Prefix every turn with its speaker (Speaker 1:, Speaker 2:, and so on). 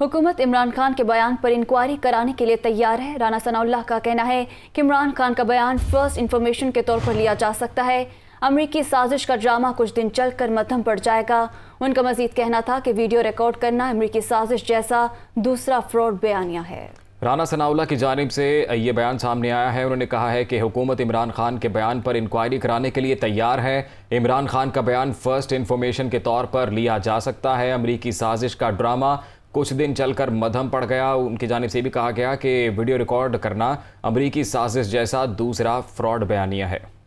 Speaker 1: हुकूमत इमरान खान के बयान पर इंक्वायरी कराने के लिए तैयार है राना सनाउल्ला का कहना है कि इमरान खान का बयान फर्स्ट इंफॉर्मेशन के तौर पर लिया जा सकता है अमरीकी साजिश का ड्रामा कुछ दिन चल कर मध्यम पड़ जाएगा उनका मजीद कहना था कि वीडियो रिकॉर्ड करना अमरीकी साजिश जैसा दूसरा फ्रॉड बयानिया है
Speaker 2: राना सनाउल्ला की जानब से ये बयान सामने आया है उन्होंने कहा है कि हुकूमत इमरान खान के बयान पर इंक्वायरी कराने के लिए तैयार है इमरान खान का बयान फर्स्ट इंफॉर्मेशन के तौर पर लिया जा सकता है अमरीकी साजिश का ड्रामा कुछ दिन चलकर मधम पड़ गया उनकी जानब से भी कहा गया कि वीडियो रिकॉर्ड करना अमरीकी साजिश जैसा दूसरा फ्रॉड बयानिया है